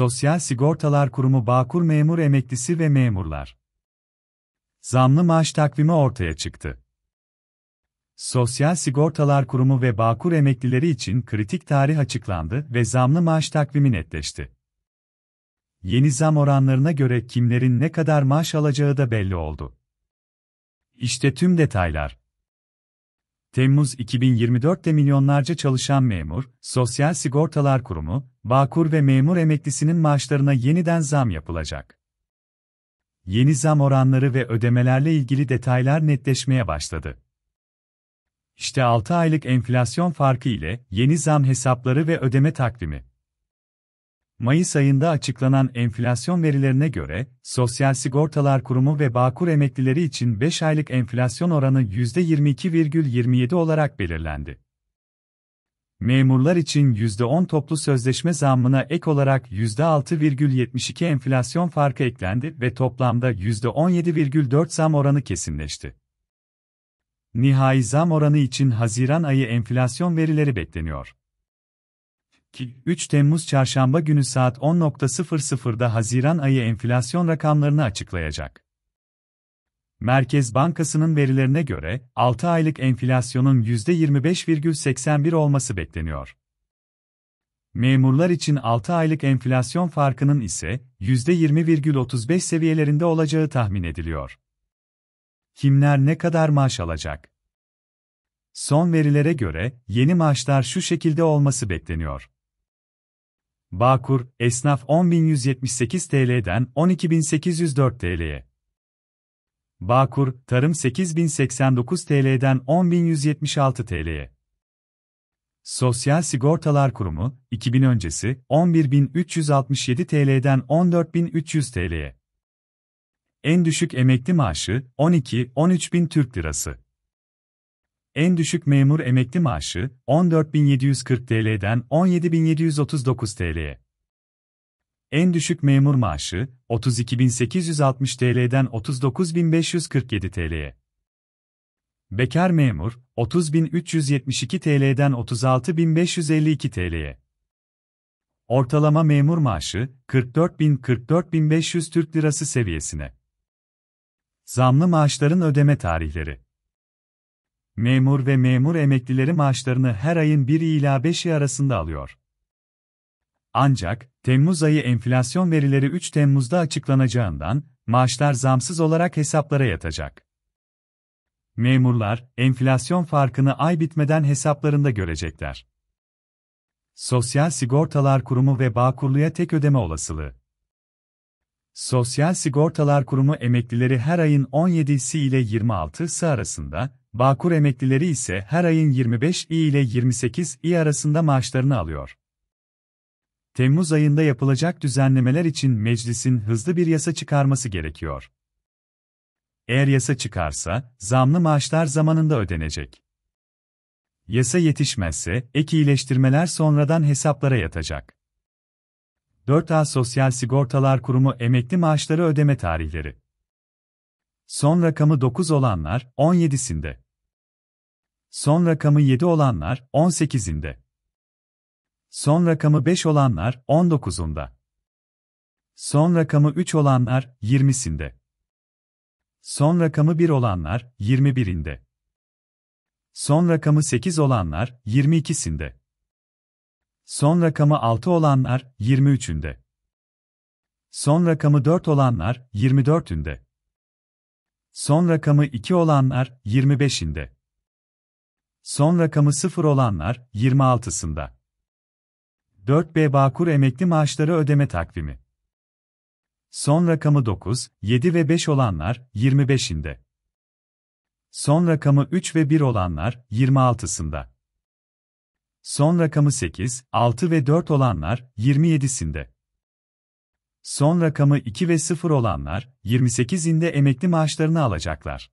Sosyal Sigortalar Kurumu Bağkur memur emeklisi ve memurlar. Zamlı maaş takvimi ortaya çıktı. Sosyal Sigortalar Kurumu ve Bağkur emeklileri için kritik tarih açıklandı ve zamlı maaş takvimi netleşti. Yeni zam oranlarına göre kimlerin ne kadar maaş alacağı da belli oldu. İşte tüm detaylar. Temmuz 2024'te milyonlarca çalışan memur, Sosyal Sigortalar Kurumu, Bağkur ve memur emeklisinin maaşlarına yeniden zam yapılacak. Yeni zam oranları ve ödemelerle ilgili detaylar netleşmeye başladı. İşte 6 aylık enflasyon farkı ile yeni zam hesapları ve ödeme takvimi. Mayıs ayında açıklanan enflasyon verilerine göre, Sosyal Sigortalar Kurumu ve Bağkur emeklileri için 5 aylık enflasyon oranı %22,27 olarak belirlendi. Memurlar için %10 toplu sözleşme zammına ek olarak %6,72 enflasyon farkı eklendi ve toplamda %17,4 zam oranı kesinleşti. Nihai zam oranı için Haziran ayı enflasyon verileri bekleniyor. 3 Temmuz Çarşamba günü saat 10.00'da Haziran ayı enflasyon rakamlarını açıklayacak. Merkez Bankası'nın verilerine göre 6 aylık enflasyonun %25,81 olması bekleniyor. Memurlar için 6 aylık enflasyon farkının ise %20,35 seviyelerinde olacağı tahmin ediliyor. Kimler ne kadar maaş alacak? Son verilere göre yeni maaşlar şu şekilde olması bekleniyor. Bağkur, esnaf 10.178 TL'den 12.804 TL'ye. Bağkur, tarım 8.089 TL'den 10.176 TL'ye. Sosyal Sigortalar Kurumu, 2000 öncesi 11.367 TL'den 14.300 TL'ye. En düşük emekli maaşı 12 13 bin Türk Lirası en düşük memur emekli maaşı 14.740 TL'den 17.739 TL'ye. En düşük memur maaşı 32.860 TL'den 39.547 TL'ye. Bekar memur 30.372 TL'den 36.552 TL'ye. Ortalama memur maaşı 44.000-44.500 Türk Lirası seviyesine. Zamlı maaşların ödeme tarihleri memur ve memur emeklileri maaşlarını her ayın 1 ila 5'i arasında alıyor. Ancak, Temmuz ayı enflasyon verileri 3 Temmuz'da açıklanacağından, maaşlar zamsız olarak hesaplara yatacak. Memurlar, enflasyon farkını ay bitmeden hesaplarında görecekler. Sosyal Sigortalar Kurumu ve Bağkurlu'ya tek ödeme olasılığı. Sosyal Sigortalar Kurumu emeklileri her ayın 17'si ile 26'sı arasında Bağkur emeklileri ise her ayın 25 i ile 28 i arasında maaşlarını alıyor. Temmuz ayında yapılacak düzenlemeler için meclisin hızlı bir yasa çıkarması gerekiyor. Eğer yasa çıkarsa, zamlı maaşlar zamanında ödenecek. Yasa yetişmezse, ek iyileştirmeler sonradan hesaplara yatacak. 4A Sosyal Sigortalar Kurumu emekli maaşları ödeme tarihleri Son rakamı 9 olanlar 17'sinde. Son rakamı 7 olanlar 18'inde. Son rakamı 5 olanlar 19'unda. Son rakamı 3 olanlar 20'sinde. Son rakamı 1 olanlar 21'inde. Son rakamı 8 olanlar 22'sinde. Son rakamı 6 olanlar 23'ünde. Son rakamı 4 olanlar 24'ünde. Son rakamı 2 olanlar 25'inde. Son rakamı 0 olanlar 26'sında. 4B Bağkur emekli maaşları ödeme takvimi. Son rakamı 9, 7 ve 5 olanlar 25'inde. Son rakamı 3 ve 1 olanlar 26'sında. Son rakamı 8, 6 ve 4 olanlar 27'sinde. Son rakamı 2 ve 0 olanlar, 28 28'inde emekli maaşlarını alacaklar.